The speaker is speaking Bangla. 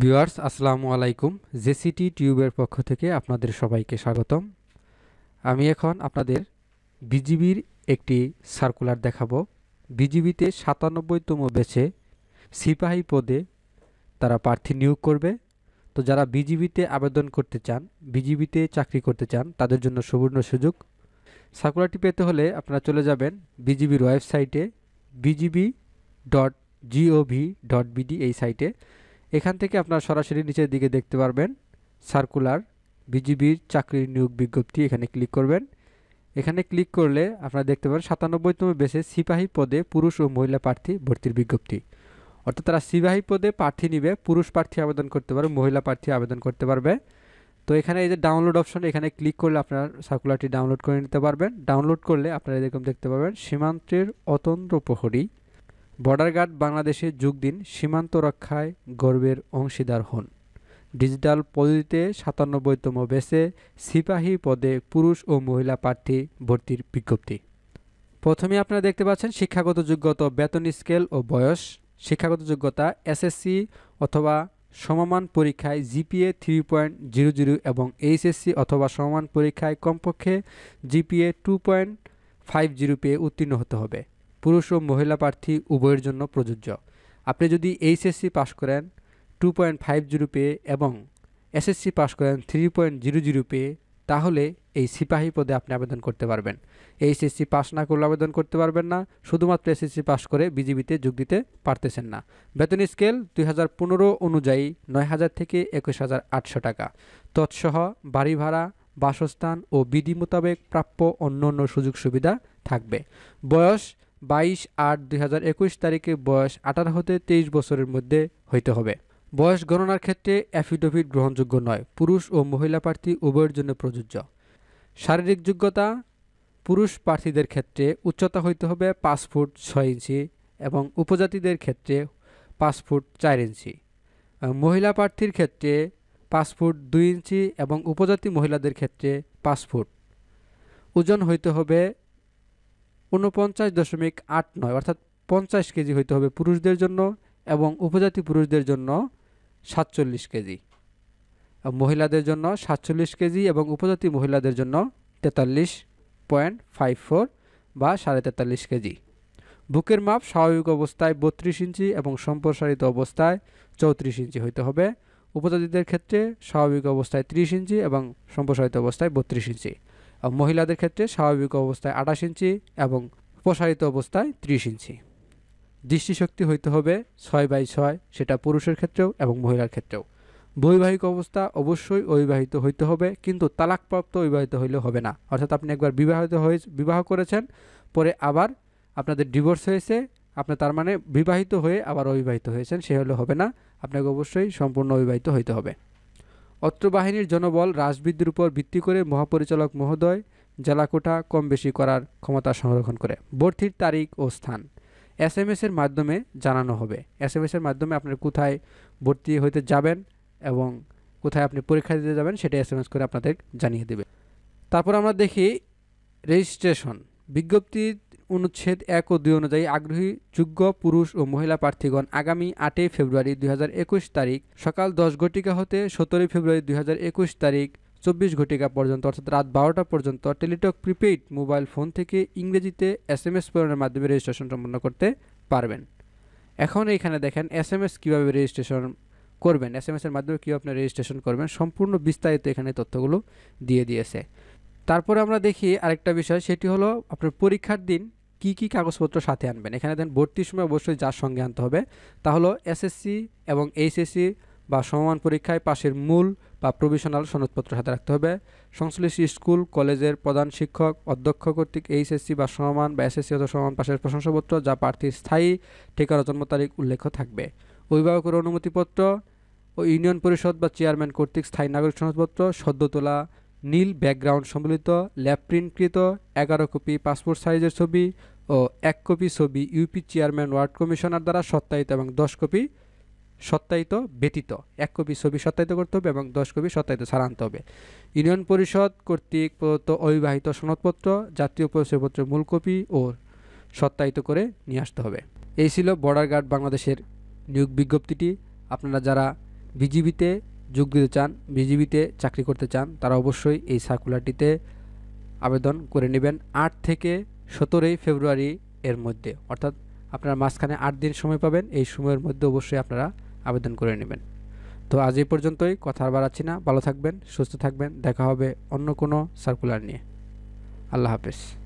ভিউয়ার্স আসসালামু আলাইকুম জেসিটি টিউবের পক্ষ থেকে আপনাদের সবাইকে স্বাগতম আমি এখন আপনাদের বিজিবির একটি সার্কুলার দেখাবো বিজিবিতে সাতানব্বইতম বেছে সিপাহী পদে তারা প্রার্থী নিয়োগ করবে তো যারা বিজিবিতে আবেদন করতে চান বিজিবিতে চাকরি করতে চান তাদের জন্য সুবর্ণ সুযোগ সার্কুলারটি পেতে হলে আপনারা চলে যাবেন বিজিবির ওয়েবসাইটে BGB dot gov dot BD এই সাইটে এখান থেকে আপনারা সরাসরি নিচের দিকে দেখতে পারবেন সার্কুলার বিজিবির চাকরির নিয়োগ বিজ্ঞপ্তি এখানে ক্লিক করবেন এখানে ক্লিক করলে আপনারা দেখতে পাবেন সাতানব্বইতম বেসে সিপাহী পদে পুরুষ ও মহিলা প্রার্থী ভর্তির বিজ্ঞপ্তি অর্থাৎ তারা সিপাহী পদে প্রার্থী নিবে পুরুষ প্রার্থী আবেদন করতে পারবে মহিলা প্রার্থী আবেদন করতে পারবে তো এখানে এই যে ডাউনলোড অপশন এখানে ক্লিক করলে আপনার সার্কুলারটি ডাউনলোড করে নিতে পারবেন ডাউনলোড করলে আপনারা এরকম দেখতে পাবেন সীমান্তের অতন্ত্র প্রহরী বর্ডার গার্ড বাংলাদেশে যোগ দিন সীমান্ত রক্ষায় গর্বের অংশীদার হন ডিজিটাল পদ্ধতিতে সাতানব্বইতম বেসে সিপাহী পদে পুরুষ ও মহিলা প্রার্থী ভর্তির বিজ্ঞপ্তি প্রথমে আপনারা দেখতে পাচ্ছেন শিক্ষাগত যোগ্যতা বেতন স্কেল ও বয়স শিক্ষাগত যোগ্যতা এসএসসি অথবা সমমান পরীক্ষায় GPA three point zero zero এবং এইচএসসি অথবা সমমান পরীক্ষায় কমপক্ষে GPA two point five zero পেয়ে উত্তীর্ণ হতে হবে পুরুষ ও মহিলা প্রার্থী উভয়ের জন্য প্রযোজ্য আপনি যদি এইচএসসি পাশ করেন টু পয়েন্ট ফাইভ জিরো পেয়ে এবং এসএসসি পাশ করেন থ্রি পয়েন্ট জিরো জিরো পেয়ে তাহলে এই সিপাহী পদে আপনি আবেদন করতে পারবেন এইচএসসি পাশ না করলে আবেদন করতে পারবেন না শুধুমাত্র এসএসসি পাশ করে বিজিবিতে যোগ দিতে পারতেছেন না বেতন স্কেল দুই হাজার পনেরো অনুযায়ী নয় হাজার থেকে একুশ হাজার আটশো টাকা তৎসহ বাড়ি ভাড়া বাসস্থান ও বিধি মোতাবেক প্রাপ্য অন্য অন্য সুযোগ সুবিধা থাকবে বয়স বাইশ আট দুই তারিখে বয়স আঠারো হতে তেইশ বছরের মধ্যে হইতে হবে বয়স গণনার ক্ষেত্রে অ্যাফিডেভিট গ্রহণযোগ্য নয় পুরুষ ও মহিলা প্রার্থী উভয়ের জন্য প্রযোজ্য শারীরিক যোগ্যতা পুরুষ প্রার্থীদের ক্ষেত্রে উচ্চতা হইতে হবে পাঁচ ফুট ছয় ইঞ্চি এবং উপজাতিদের ক্ষেত্রে পাঁচ ফুট চার ইঞ্চি মহিলা প্রার্থীর ক্ষেত্রে পাঁচ ফুট দুই ইঞ্চি এবং উপজাতি মহিলাদের ক্ষেত্রে পাঁচ ফুট ওজন হইতে হবে উনপঞ্চাশ দশমিক আট নয় অর্থাৎ পঞ্চাশ কেজি হইতে হবে পুরুষদের জন্য এবং উপজাতি পুরুষদের জন্য সাতচল্লিশ কেজি মহিলাদের জন্য সাতচল্লিশ কেজি এবং উপজাতি মহিলাদের জন্য তেতাল্লিশ পয়েন্ট ফাইভ ফোর বা সাড়ে তেতাল্লিশ কেজি বুকের মাপ স্বাভাবিক অবস্থায় বত্রিশ ইঞ্চি এবং সম্প্রসারিত অবস্থায় চৌত্রিশ ইঞ্চি হইতে হবে উপজাতিদের ক্ষেত্রে স্বাভাবিক অবস্থায় ত্রিশ ইঞ্চি এবং সম্প্রসারিত অবস্থায় বত্রিশ ইঞ্চি মহিলাদের ক্ষেত্রে স্বাভাবিক অবস্থায় আঠাশ ইঞ্চি এবং প্রসারিত অবস্থায় ত্রিশ ইঞ্চি দৃষ্টিশক্তি হইতে হবে ছয় বাই ছয় সেটা পুরুষের ক্ষেত্রেও এবং মহিলার ক্ষেত্রেও বৈবাহিক অবস্থা অবশ্যই অবিবাহিত হইতে হবে কিন্তু তালাকপ্রাপ্ত অবিবাহিত হইলে হবে না অর্থাৎ আপনি একবার বিবাহিত হয়ে বিবাহ করেছেন পরে আবার আপনাদের ডিভোর্স হয়েছে আপনি তার মানে বিবাহিত হয়ে আবার অবিবাহিত হয়েছেন সে হলে হবে না আপনাকে অবশ্যই সম্পূর্ণ অবিবাহিত হইতে হবে অত্র বাহিনীর জনবল রাজবৃদ্ধির উপর ভিত্তি করে মহাপরিচালক মহোদয় জেলাকোটা কম বেশি করার ক্ষমতা সংরক্ষণ করে ভর্তির তারিখ ও স্থান এস এম এসের মাধ্যমে জানানো হবে এস এম এসের মাধ্যমে আপনার কোথায় ভর্তি হইতে যাবেন এবং কোথায় আপনি পরীক্ষা দিতে যাবেন সেটা এস এম এস করে আপনাদের জানিয়ে দেবে তারপর আমরা দেখি রেজিস্ট্রেশন বিজ্ঞপ্তির অনুচ্ছেদ এক ও দুই অনুযায়ী আগ্রহী যোগ্য পুরুষ ও মহিলা প্রার্থীগণ আগামী আটই ফেব্রুয়ারি দুই তারিখ সকাল দশ ঘটিকা হতে সতেরোই ফেব্রুয়ারি দুই তারিখ চব্বিশ ঘটিকা পর্যন্ত অর্থাৎ রাত বারোটা পর্যন্ত টেলিটক প্রিপেইড মোবাইল ফোন থেকে ইংরেজিতে এস এম এস প্রেরণের মাধ্যমে রেজিস্ট্রেশন সম্পন্ন করতে পারবেন এখন এইখানে দেখেন এস এম এস কীভাবে রেজিস্ট্রেশন করবেন এস এম এসের মাধ্যমে কীভাবে আপনি রেজিস্ট্রেশন করবেন সম্পূর্ণ বিস্তারিত এখানে তথ্যগুলো দিয়ে দিয়েছে তারপরে আমরা দেখি আরেকটা বিষয় সেটি হলো আপনার পরীক্ষার দিন কি কি কাগজপত্র সাথে আনবেন এখানে দেন ভর্তির সময় অবশ্যই যার সঙ্গে আনতে হবে তা হলো এসএসসি এবং এইচএসসি বা সমমান পরীক্ষায় পাশের মূল বা প্রভিশনাল সনদপত্র সাথে রাখতে হবে সংশ্লিষ্ট স্কুল কলেজের প্রধান শিক্ষক অধ্যক্ষ কর্তৃক এইচএসসি বা সমমান বা এসএসসি অথবা সমমান পাশের প্রশংসাপত্র যা প্রার্থীর স্থায়ী ঠিকানা জন্ম তারিখ উল্লেখ থাকবে অভিভাবকের অনুমতিপত্র ও ইউনিয়ন পরিষদ বা চেয়ারম্যান কর্তৃক স্থায়ী নাগরিক সনদপত্র সদ্য তোলা নীল ব্যাকগ্রাউন্ড সম্বলিত ল্যাব প্রিন্টকৃত এগারো কপি পাসপোর্ট সাইজের ছবি ও এক কপি ছবি ইউপি চেয়ারম্যান ওয়ার্ড কমিশনার দ্বারা সত্যায়িত এবং দশ কপি সত্যায়িত ব্যতীত এক কপি ছবি সত্যায়িত করতে হবে এবং দশ কপি সত্যায়িত ছাড়া আনতে হবে ইউনিয়ন পরিষদ কর্তৃক প্রদত্ত অবিবাহিত সনদপত্র জাতীয় পরিচয়পত্রের মূল কপি ও সত্যায়িত করে নিয়ে আসতে হবে এই ছিল বর্ডার গার্ড বাংলাদেশের নিয়োগ বিজ্ঞপ্তিটি আপনারা যারা বিজিবিতে যোগ দিতে চান বিজিবিতে চাকরি করতে চান তারা অবশ্যই এই সার্কুলারটিতে আবেদন করে নেবেন আট থেকে সতেরোই ফেব্রুয়ারি এর মধ্যে অর্থাৎ আপনারা মাঝখানে আট দিন সময় পাবেন এই সময়ের মধ্যে অবশ্যই আপনারা আবেদন করে নেবেন তো আজ এই পর্যন্তই কথা আর বাড়াচ্ছি না ভালো থাকবেন সুস্থ থাকবেন দেখা হবে অন্য কোনো সার্কুলার নিয়ে আল্লাহ হাফেজ